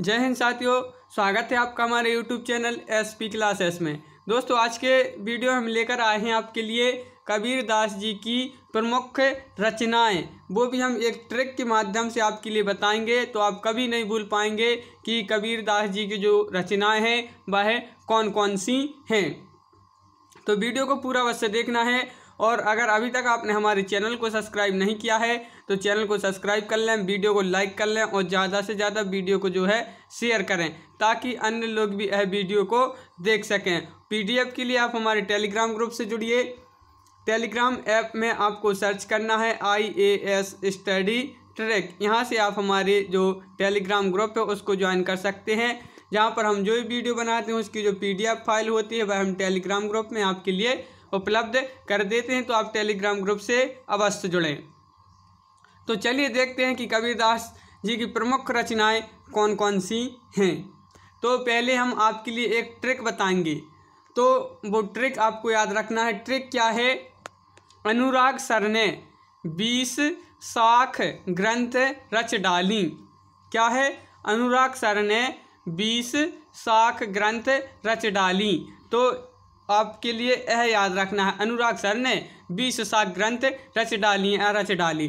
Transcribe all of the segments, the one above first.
जय हिंद साथियों स्वागत है आपका हमारे YouTube channel S P classes में दोस्तों आज के वीडियो हम लेकर आए हैं आपके लिए कबीर दास जी की प्रमुख रचनाएं वो भी हम एक ट्रिक के माध्यम से आपके लिए बताएंगे तो आप कभी नहीं भूल पाएंगे कि कबीर दास जी की जो रचनाएं हैं वह कौन कौन सी हैं तो वीडियो को पूरा अवश्य देखना है और अगर अभी तक आपने हमारे चैनल को सब्सक्राइब नहीं किया है तो चैनल को सब्सक्राइब कर लें वीडियो को लाइक कर लें और ज़्यादा से ज़्यादा वीडियो को जो है शेयर करें ताकि अन्य लोग भी यह वीडियो को देख सकें पी के लिए आप हमारे टेलीग्राम ग्रुप से जुड़िए टेलीग्राम ऐप में आपको सर्च करना है I A S study track यहाँ से आप हमारे जो टेलीग्राम ग्रुप है उसको ज्वाइन कर सकते हैं जहाँ पर हम जो भी वीडियो बनाते हैं उसकी जो पीडीएफ फाइल होती है वह हम टेलीग्राम ग्रुप में आपके लिए उपलब्ध कर देते हैं तो आप टेलीग्राम ग्रुप से अवश्य जुड़ें तो चलिए देखते हैं कि कबीरदास जी की प्रमुख रचनाएं कौन कौन सी हैं तो पहले हम आपके लिए एक ट्रिक बताएंगे तो वो ट्रिक आपको याद रखना है ट्रिक क्या है अनुराग सर ने बीस साख ग्रंथ रच डाली क्या है अनुराग सर ने बीस साख ग्रंथ रच डाली तो आपके लिए यह याद रखना है अनुराग सर ने बीस सात ग्रंथ रच डाली रच डाली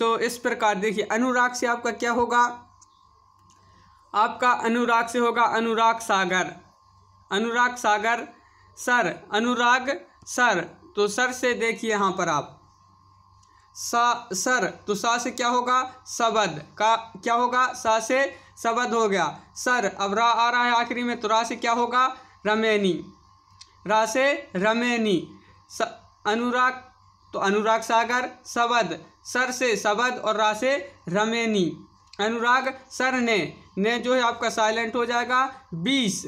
तो इस प्रकार देखिए अनुराग से आपका क्या होगा आपका अनुराग से होगा अनुराग सागर अनुराग सागर सर अनुराग सर तो सर से देखिए यहाँ पर आप सा सर तो सा से क्या होगा सबद का क्या होगा सा से सबद हो गया सर अब रा आ रहा है आखिरी में तो रा से क्या होगा रमेनी राशे रमेनी स, अनुराग तो अनुराग सागर सबद सर से सबद और राशे रमेनी अनुराग सर ने ने जो है आपका साइलेंट हो जाएगा बीस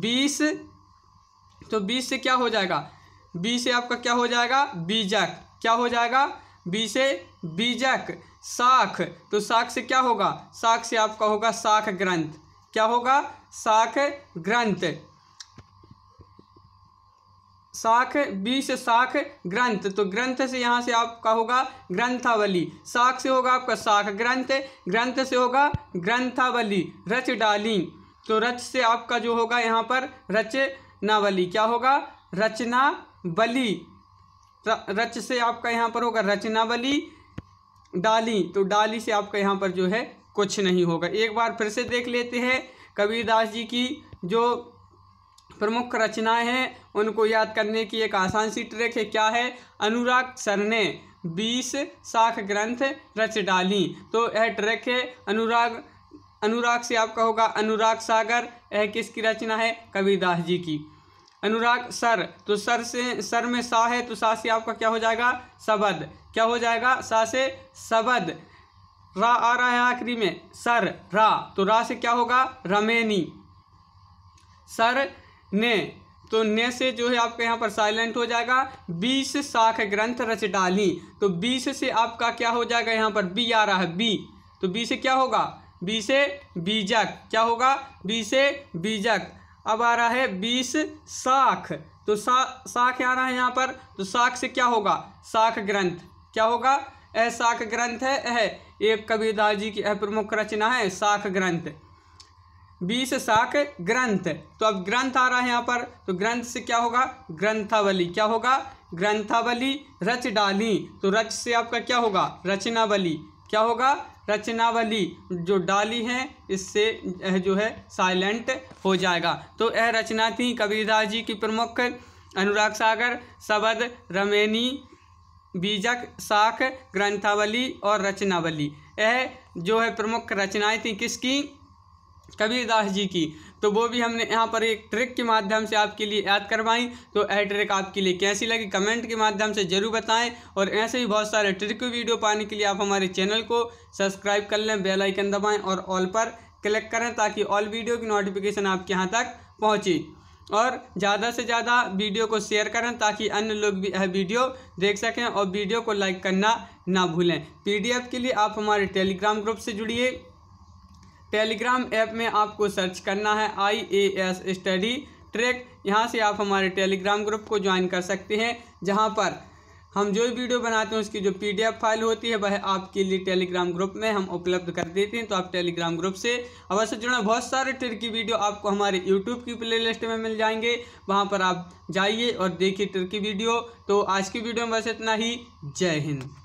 बीस तो बीस से क्या हो जाएगा बी से आपका क्या हो जाएगा बीजक क्या हो जाएगा बी से बीजक साख तो साख से क्या होगा साख से आपका होगा साख ग्रंथ क्या होगा साख ग्रंथ साख बीस साख ग्रंथ तो ग्रंथ से यहाँ से आपका होगा ग्रंथावली साख से होगा आपका साख ग्रंथ ग्रंथ से होगा ग्रंथावली रच डाली तो रच से आपका जो होगा यहाँ पर रचनावली क्या होगा रचना बली रच से आपका यहाँ पर होगा रचनावली डाली तो डाली से आपका यहाँ पर जो है कुछ नहीं होगा एक बार फिर से देख लेते हैं कबीरदास जी की जो प्रमुख रचनाएं हैं उनको याद करने की एक आसान सी ट्रिक है क्या है अनुराग सर ने बीस साख ग्रंथ रच डाली तो यह ट्रिक है अनुराग अनुराग से आपका होगा अनुराग सागर यह किसकी रचना है कबीरदास जी की अनुराग सर तो सर से सर में सा है तो सा से आपका क्या हो जाएगा सबद क्या हो जाएगा सा से सबद रा आ रहा है आखिरी में सर रा तो रा से क्या होगा रमेनी सर ने तो ने से जो है आपका यहाँ पर साइलेंट हो जाएगा बीस शाख ग्रंथ रच डाली तो बीस से आपका क्या हो जाएगा यहाँ पर बी आ रहा है बी तो बी से क्या होगा बी से बीजक क्या होगा बी से बीजक अब आ रहा है बीस शाख तो सा शाख आ रहा है यहाँ पर तो शाख से क्या होगा शाख ग्रंथ क्या होगा यह शाख ग्रंथ है अह एक कबीरदास जी की यह प्रमुख रचना है शाख ग्रंथ बीस शाख ग्रंथ तो अब ग्रंथ आ रहा है यहाँ पर तो ग्रंथ से क्या होगा ग्रंथावली क्या होगा ग्रंथावली रच डाली तो रच से आपका क्या होगा रचनावली क्या होगा रचनावली जो डाली है इससे जो है साइलेंट हो जाएगा तो यह रचना थी कबीरदास जी की प्रमुख अनुराग सागर शबद रमेनी बीजक शाख ग्रंथावली और रचनावली यह जो है प्रमुख रचनाएं थी किसकी कबीरदास जी की तो वो भी हमने यहाँ पर एक ट्रिक के माध्यम से आपके लिए याद करवाई तो यह ट्रिक आपके लिए कैसी लगी कमेंट के माध्यम से ज़रूर बताएं और ऐसे ही बहुत सारे ट्रिक वीडियो पाने के लिए आप हमारे चैनल को सब्सक्राइब कर लें बेल आइकन दबाएं और ऑल पर क्लिक करें ताकि ऑल वीडियो की नोटिफिकेशन आपके यहाँ तक पहुँचे और ज़्यादा से ज़्यादा वीडियो को शेयर करें ताकि अन्य लोग भी यह वीडियो देख सकें और वीडियो को लाइक करना ना भूलें एफ के लिए आप हमारे टेलीग्राम ग्रुप से जुड़िए टेलीग्राम ऐप में आपको सर्च करना है I A S study track यहाँ से आप हमारे टेलीग्राम ग्रुप को ज्वाइन कर सकते हैं जहाँ पर हम जो वीडियो बनाते हैं उसकी जो पीडीएफ फाइल होती है वह आपके लिए टेलीग्राम ग्रुप में हम उपलब्ध कर देते हैं तो आप टेलीग्राम ग्रुप से अवश्य जुड़ें बहुत सारे ट्रिक की वीडियो आपको हमारे यूट्यूब की प्लेलिस्ट में मिल जाएंगे वहाँ पर आप जाइए और देखिए ट्रिक की वीडियो तो आज की वीडियो में बस इतना ही जय हिंद